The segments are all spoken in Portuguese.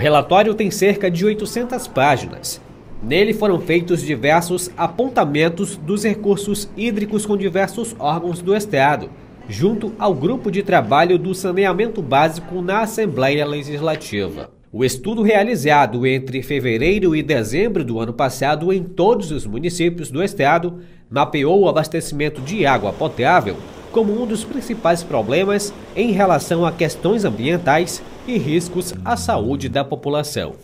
relatório tem cerca de 800 páginas. Nele foram feitos diversos apontamentos dos recursos hídricos com diversos órgãos do Estado, junto ao Grupo de Trabalho do Saneamento Básico na Assembleia Legislativa. O estudo realizado entre fevereiro e dezembro do ano passado em todos os municípios do estado mapeou o abastecimento de água potável como um dos principais problemas em relação a questões ambientais e riscos à saúde da população.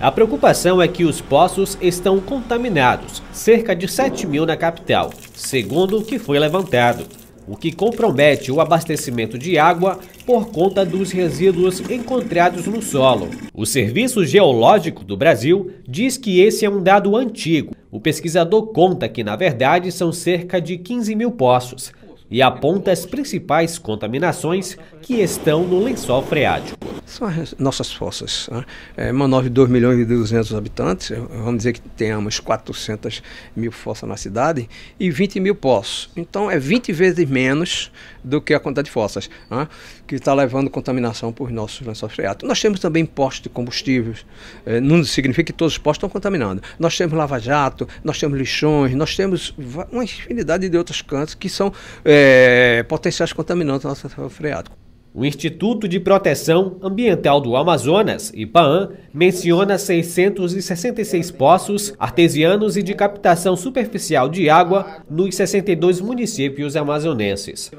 A preocupação é que os poços estão contaminados, cerca de 7 mil na capital, segundo o que foi levantado, o que compromete o abastecimento de água por conta dos resíduos encontrados no solo. O Serviço Geológico do Brasil diz que esse é um dado antigo. O pesquisador conta que, na verdade, são cerca de 15 mil poços e aponta as principais contaminações que estão no lençol freático são as nossas forças. Né? É, Manaus, 2 milhões e 200 habitantes, eh, vamos dizer que temos 400 mil fossas na cidade e 20 mil poços. Então é 20 vezes menos do que a quantidade de fossas, né? que está levando contaminação para os nossos lençóis freáticos. Nós temos também postos de combustíveis, é, não significa que todos os postos estão contaminando. Nós temos lava-jato, nós temos lixões, nós temos uma infinidade de outros cantos que são é, potenciais contaminantes do nosso freático. O Instituto de Proteção Ambiental do Amazonas, IPAAM, menciona 666 poços artesianos e de captação superficial de água nos 62 municípios amazonenses.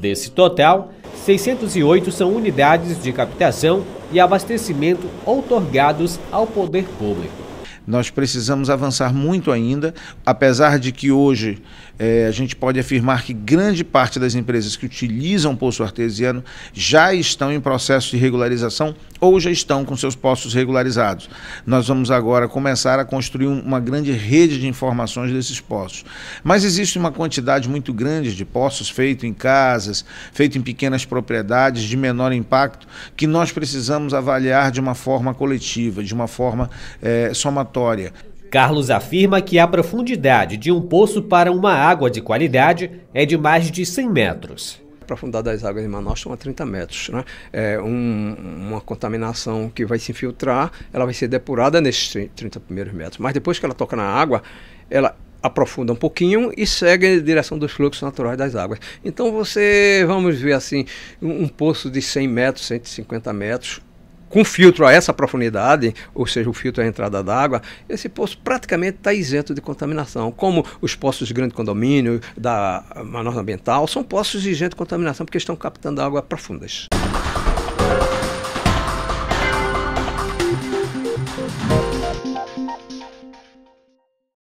Desse total, 608 são unidades de captação e abastecimento outorgados ao poder público. Nós precisamos avançar muito ainda, apesar de que hoje é, a gente pode afirmar que grande parte das empresas que utilizam poço artesiano já estão em processo de regularização ou já estão com seus poços regularizados. Nós vamos agora começar a construir uma grande rede de informações desses poços. Mas existe uma quantidade muito grande de poços feito em casas, feito em pequenas propriedades de menor impacto, que nós precisamos avaliar de uma forma coletiva, de uma forma é, somatória Carlos afirma que a profundidade de um poço para uma água de qualidade é de mais de 100 metros. A profundidade das águas em Manaus são a 30 metros. Né? É um, uma contaminação que vai se infiltrar, ela vai ser depurada nesses 30 primeiros metros. Mas depois que ela toca na água, ela aprofunda um pouquinho e segue em direção dos fluxos naturais das águas. Então você, vamos ver assim, um, um poço de 100 metros, 150 metros, com filtro a essa profundidade, ou seja, o filtro à entrada d'água, esse poço praticamente está isento de contaminação. Como os poços de grande condomínio, da manobra Ambiental, são poços isentos de contaminação porque estão captando água profundas.